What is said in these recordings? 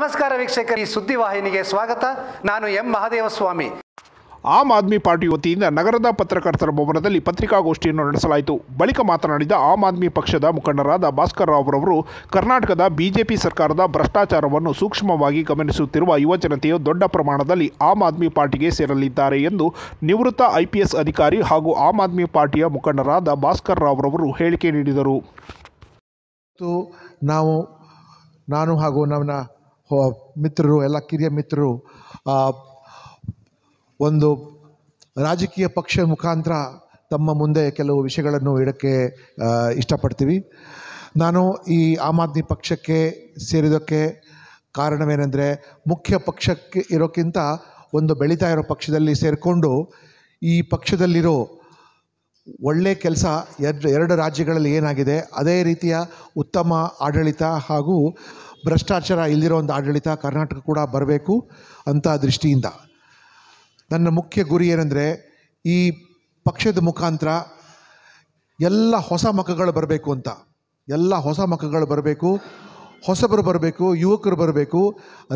ನಮಸ್ಕಾರ ವೀಕ್ಷಕರು ಈ ಸುದ್ದಿವಾಹಿನಿಗೆ ಸ್ವಾಗತ ನಾನು ಎಂ ಮಹಾದೇವಸ್ವಾಮಿ ಆಮ್ ಆದ್ಮಿ ಪಾರ್ಟಿ ವತಿಯಿಂದ ನಗರದ ಪತ್ರಕರ್ತರ ಭವನದಲ್ಲಿ ಪತ್ರಿಕಾಗೋಷ್ಠಿಯನ್ನು ನಡೆಸಲಾಯಿತು ಬಳಿಕ ಮಾತನಾಡಿದ ಆಮ್ ಆದ್ಮಿ ಪಕ್ಷದ ಮುಖಂಡರಾದ ಭಾಸ್ಕರ್ ರಾವ್ ರವರು ಕರ್ನಾಟಕದ ಬಿಜೆಪಿ ಸರ್ಕಾರದ ಭ್ರಷ್ಟಾಚಾರವನ್ನು ಸೂಕ್ಷ್ಮವಾಗಿ ಗಮನಿಸುತ್ತಿರುವ ಯುವಜನತೆಯು ದೊಡ್ಡ ಪ್ರಮಾಣದಲ್ಲಿ ಆಮ್ ಆದ್ಮಿ ಪಾರ್ಟಿಗೆ ಸೇರಲಿದ್ದಾರೆ ಎಂದು ನಿವೃತ್ತ ಐಪಿಎಸ್ ಅಧಿಕಾರಿ ಹಾಗೂ ಆಮ್ ಆದ್ಮಿ ಪಾರ್ಟಿಯ ಮುಖಂಡರಾದ ಭಾಸ್ಕರ್ ರಾವ್ ರವರು ಹೇಳಿಕೆ ನೀಡಿದರು ನಾವು ನಾನು ಹಾಗೂ ನನ್ನ ಮಿತ್ರರು ಎಲ್ಲ ಕಿರಿಯ ಮಿತ್ರರು ಒಂದು ರಾಜಕೀಯ ಪಕ್ಷ ಮುಖಾಂತರ ತಮ್ಮ ಮುಂದೆ ಕೆಲವು ವಿಷಯಗಳನ್ನು ಇಡೋಕ್ಕೆ ಇಷ್ಟಪಡ್ತೀವಿ ನಾನು ಈ ಆಮ್ ಆದ್ಮಿ ಪಕ್ಷಕ್ಕೆ ಸೇರಿದಕ್ಕೆ ಕಾರಣವೇನೆಂದರೆ ಮುಖ್ಯ ಪಕ್ಷಕ್ಕೆ ಇರೋಕ್ಕಿಂತ ಒಂದು ಬೆಳೀತಾ ಇರೋ ಪಕ್ಷದಲ್ಲಿ ಸೇರಿಕೊಂಡು ಈ ಪಕ್ಷದಲ್ಲಿರೋ ಒಳ್ಳೆ ಕೆಲಸ ಎರಡು ಎರಡು ರಾಜ್ಯಗಳಲ್ಲಿ ಏನಾಗಿದೆ ಅದೇ ರೀತಿಯ ಉತ್ತಮ ಆಡಳಿತ ಹಾಗೂ ಭ್ರಷ್ಟಾಚಾರ ಇಲ್ಲದಿರೋ ಒಂದು ಆಡಳಿತ ಕರ್ನಾಟಕ ಕೂಡ ಬರಬೇಕು ಅಂತ ದೃಷ್ಟಿಯಿಂದ ನನ್ನ ಮುಖ್ಯ ಗುರಿ ಏನಂದರೆ ಈ ಪಕ್ಷದ ಮುಖಾಂತರ ಎಲ್ಲ ಹೊಸ ಮಖಗಳು ಬರಬೇಕು ಅಂತ ಎಲ್ಲ ಹೊಸ ಮಖಗಳು ಬರಬೇಕು ಹೊಸಬರು ಬರಬೇಕು ಯುವಕರು ಬರಬೇಕು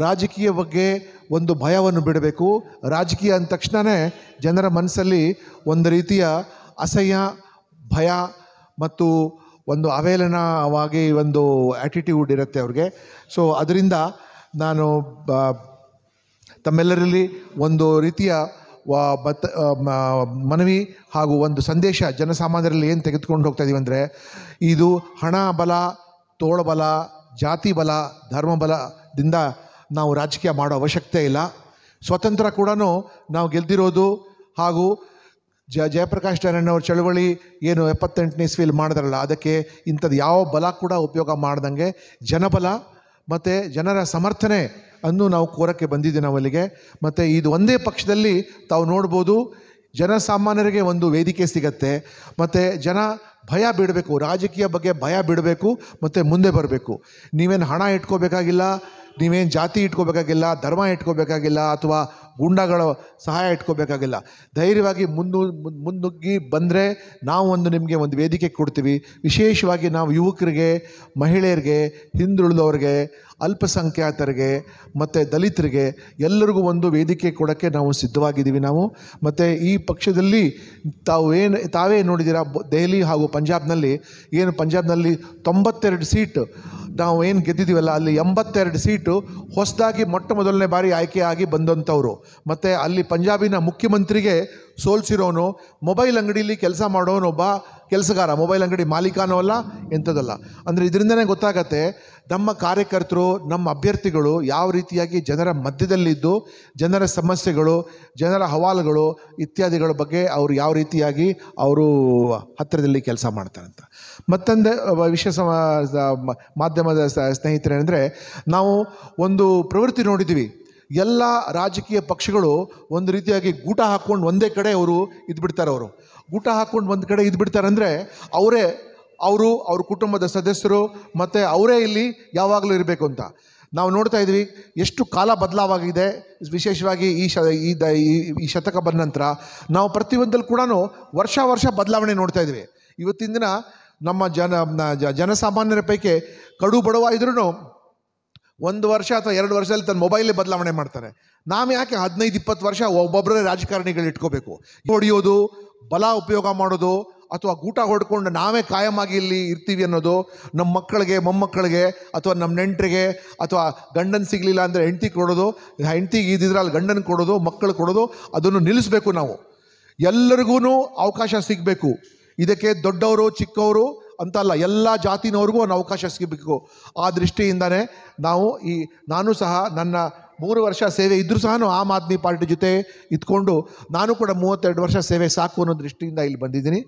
ರಾಜಕೀಯ ಬಗ್ಗೆ ಒಂದು ಭಯವನ್ನು ಬಿಡಬೇಕು ರಾಜಕೀಯ ಅಂದ ತಕ್ಷಣವೇ ಜನರ ಮನಸ್ಸಲ್ಲಿ ಒಂದು ರೀತಿಯ ಅಸಹ್ಯ ಭಯ ಮತ್ತು ಒಂದು ಅವೇಲನವಾಗಿ ಒಂದು ಆ್ಯಟಿಟ್ಯೂಡ್ ಇರುತ್ತೆ ಅವ್ರಿಗೆ ಸೊ ಅದರಿಂದ ನಾನು ತಮ್ಮೆಲ್ಲರಲ್ಲಿ ಒಂದು ರೀತಿಯ ಬತ್ ಮನವಿ ಹಾಗೂ ಒಂದು ಸಂದೇಶ ಜನಸಾಮಾನ್ಯರಲ್ಲಿ ಏನು ತೆಗೆದುಕೊಂಡು ಹೋಗ್ತಾ ಇದೀವಿ ಅಂದರೆ ಇದು ಹಣ ಬಲ ತೋಳಬಲ ಜಾತಿ ಬಲ ಧರ್ಮ ಬಲದಿಂದ ನಾವು ರಾಜಕೀಯ ಮಾಡೋ ಅವಶ್ಯಕತೆ ಇಲ್ಲ ಸ್ವತಂತ್ರ ಕೂಡ ನಾವು ಗೆಲ್ದಿರೋದು ಹಾಗೂ ಜ ಜಯಪ್ರಕಾಶ್ ನಾರಾಯಣವ್ರ ಚಳವಳಿ ಏನು ಎಪ್ಪತ್ತೆಂಟನೇ ಸ್ವೀಲ್ ಮಾಡಿದ್ರಲ್ಲ ಅದಕ್ಕೆ ಇಂಥದ್ದು ಯಾವ ಬಲ ಕೂಡ ಉಪಯೋಗ ಮಾಡ್ದಂಗೆ ಜನಬಲ ಮತ್ತು ಜನರ ಸಮರ್ಥನೆ ಅನ್ನು ನಾವು ಕೋರಕ್ಕೆ ಬಂದಿದ್ದೀವಿ ನಾವು ಅಲ್ಲಿಗೆ ಮತ್ತು ಇದು ಒಂದೇ ಪಕ್ಷದಲ್ಲಿ ತಾವು ನೋಡ್ಬೋದು ಜನಸಾಮಾನ್ಯರಿಗೆ ಒಂದು ವೇದಿಕೆ ಸಿಗತ್ತೆ ಮತ್ತು ಜನ ಭಯ ಬಿಡಬೇಕು ರಾಜಕೀಯ ಬಗ್ಗೆ ಭಯ ಬಿಡಬೇಕು ಮತ್ತು ಮುಂದೆ ಬರಬೇಕು ನೀವೇನು ಹಣ ಇಟ್ಕೋಬೇಕಾಗಿಲ್ಲ ನೀವೇನು ಜಾತಿ ಇಟ್ಕೋಬೇಕಾಗಿಲ್ಲ ಧರ್ಮ ಇಟ್ಕೋಬೇಕಾಗಿಲ್ಲ ಅಥವಾ ಗುಂಡಗಳ ಸಹಾಯ ಇಟ್ಕೋಬೇಕಾಗಿಲ್ಲ ಧೈರ್ಯವಾಗಿ ಮುನ್ನು ಮುನ್ನುಗ್ಗಿ ಬಂದರೆ ನಾವು ಒಂದು ನಿಮಗೆ ಒಂದು ವೇದಿಕೆ ಕೊಡ್ತೀವಿ ವಿಶೇಷವಾಗಿ ನಾವು ಯುವಕರಿಗೆ ಮಹಿಳೆಯರಿಗೆ ಹಿಂದುಳಿದವ್ರಿಗೆ ಅಲ್ಪಸಂಖ್ಯಾತರಿಗೆ ಮತ್ತು ದಲಿತರಿಗೆ ಎಲ್ಲರಿಗೂ ಒಂದು ವೇದಿಕೆ ಕೊಡೋಕ್ಕೆ ನಾವು ಸಿದ್ಧವಾಗಿದ್ದೀವಿ ನಾವು ಮತ್ತು ಈ ಪಕ್ಷದಲ್ಲಿ ತಾವು ಏನು ತಾವೇ ನೋಡಿದ್ದೀರಾ ದೆಹಲಿ ಹಾಗೂ ಪಂಜಾಬ್ನಲ್ಲಿ ಏನು ಪಂಜಾಬ್ನಲ್ಲಿ ತೊಂಬತ್ತೆರಡು ಸೀಟ್ ನಾವು ಏನು ಗೆದ್ದಿದ್ದೀವಲ್ಲ ಅಲ್ಲಿ ಎಂಬತ್ತೆರಡು ಸೀಟ್ ಸೀಟು ಹೊಸದಾಗಿ ಮೊಟ್ಟ ಮೊದಲನೇ ಬಾರಿ ಆಯ್ಕೆಯಾಗಿ ಬಂದಂಥವ್ರು ಮತ್ತು ಅಲ್ಲಿ ಪಂಜಾಬಿನ ಮುಖ್ಯಮಂತ್ರಿಗೆ ಸೋಲ್ಸಿರೋನು ಮೊಬೈಲ್ ಅಂಗಡಿಲಿ ಕೆಲಸ ಒಬ್ಬ ಕೆಲಸಗಾರ ಮೊಬೈಲ್ ಅಂಗಡಿ ಮಾಲೀಕನೂ ಅಲ್ಲ ಎಂಥದ್ದಲ್ಲ ಅಂದರೆ ಇದರಿಂದನೇ ಗೊತ್ತಾಗತ್ತೆ ನಮ್ಮ ಕಾರ್ಯಕರ್ತರು ನಮ್ಮ ಅಭ್ಯರ್ಥಿಗಳು ಯಾವ ರೀತಿಯಾಗಿ ಜನರ ಮಧ್ಯದಲ್ಲಿದ್ದು ಜನರ ಸಮಸ್ಯೆಗಳು ಜನರ ಹವಾಲುಗಳು ಇತ್ಯಾದಿಗಳ ಬಗ್ಗೆ ಅವರು ಯಾವ ರೀತಿಯಾಗಿ ಅವರು ಹತ್ತಿರದಲ್ಲಿ ಕೆಲಸ ಮಾಡ್ತಾರಂತ ಮತ್ತೊಂದು ವಿಷಯ ಮಾಧ್ಯಮದ ಸ್ನೇಹಿತರೇನೆಂದರೆ ನಾವು ಒಂದು ಪ್ರವೃತ್ತಿ ನೋಡಿದ್ದೀವಿ ಎಲ್ಲ ರಾಜಕೀಯ ಪಕ್ಷಗಳು ಒಂದು ರೀತಿಯಾಗಿ ಗೂಟ ಹಾಕ್ಕೊಂಡು ಒಂದೇ ಕಡೆ ಅವರು ಇದ್ಬಿಡ್ತಾರೆ ಅವರು ಗೂಟ ಹಾಕ್ಕೊಂಡು ಒಂದು ಕಡೆ ಇದ್ಬಿಡ್ತಾರೆ ಅಂದರೆ ಅವರೇ ಅವರು ಅವ್ರ ಕುಟುಂಬದ ಸದಸ್ಯರು ಮತ್ತು ಅವರೇ ಇಲ್ಲಿ ಯಾವಾಗಲೂ ಇರಬೇಕು ಅಂತ ನಾವು ನೋಡ್ತಾ ಇದ್ವಿ ಎಷ್ಟು ಕಾಲ ಬದಲಾವಾಗಿದೆ ವಿಶೇಷವಾಗಿ ಈ ಶ ಈ ದ ಈ ಶತಕ ಬಂದ ನಂತರ ನಾವು ಪ್ರತಿಯೊಂದಲ್ಲೂ ಕೂಡ ವರ್ಷ ವರ್ಷ ಬದಲಾವಣೆ ನೋಡ್ತಾ ಇದ್ವಿ ಇವತ್ತಿನ ದಿನ ನಮ್ಮ ಜನ ಜನಸಾಮಾನ್ಯರ ಪೈಕಿ ಕಡು ಬಡವ ಇದ್ರೂ ಒಂದು ವರ್ಷ ಅಥವಾ ಎರಡು ವರ್ಷದಲ್ಲಿ ತನ್ನ ಮೊಬೈಲೇ ಬದಲಾವಣೆ ಮಾಡ್ತಾರೆ ನಾವು ಯಾಕೆ ಹದಿನೈದು ಇಪ್ಪತ್ತು ವರ್ಷ ಒಬ್ಬೊಬ್ಬರೇ ರಾಜಕಾರಣಿಗಳು ಇಟ್ಕೋಬೇಕು ಹೊಡೆಯೋದು ಬಲ ಉಪಯೋಗ ಮಾಡೋದು ಅಥವಾ ಊಟ ಹೊಡ್ಕೊಂಡು ನಾವೇ ಕಾಯಮಾಗಿ ಇಲ್ಲಿ ಇರ್ತೀವಿ ಅನ್ನೋದು ನಮ್ಮ ಮಕ್ಕಳಿಗೆ ಮೊಮ್ಮಕ್ಕಳಿಗೆ ಅಥವಾ ನಮ್ಮ ನೆಂಟರಿಗೆ ಅಥವಾ ಗಂಡನ ಸಿಗಲಿಲ್ಲ ಅಂದರೆ ಹೆಂಡ್ತಿ ಕೊಡೋದು ಹೆಂಡ್ತಿಗೆ ಇದ್ದಿದ್ರೆ ಅಲ್ಲಿ ಗಂಡನ ಕೊಡೋದು ಮಕ್ಕಳು ಕೊಡೋದು ಅದನ್ನು ನಿಲ್ಲಿಸಬೇಕು ನಾವು ಎಲ್ಲರಿಗೂ ಅವಕಾಶ ಸಿಗಬೇಕು ಇದಕ್ಕೆ ದೊಡ್ಡವರು ಚಿಕ್ಕವರು ಅಂತಲ್ಲ ಎಲ್ಲ ಜಾತಿನವ್ರಿಗೂ ಒಂದು ಅವಕಾಶ ಸಿಗಬೇಕು ಆ ದೃಷ್ಟಿಯಿಂದನೇ ನಾವು ಈ ನಾನು ಸಹ ನನ್ನ ಮೂರು ವರ್ಷ ಸೇವೆ ಇದ್ದರೂ ಸಹ ಆಮ್ ಆದ್ಮಿ ಪಾರ್ಟಿ ಜೊತೆ ಇದ್ಕೊಂಡು ನಾನು ಕೂಡ ಮೂವತ್ತೆರಡು ವರ್ಷ ಸೇವೆ ಸಾಕು ಅನ್ನೋ ದೃಷ್ಟಿಯಿಂದ ಇಲ್ಲಿ ಬಂದಿದ್ದೀನಿ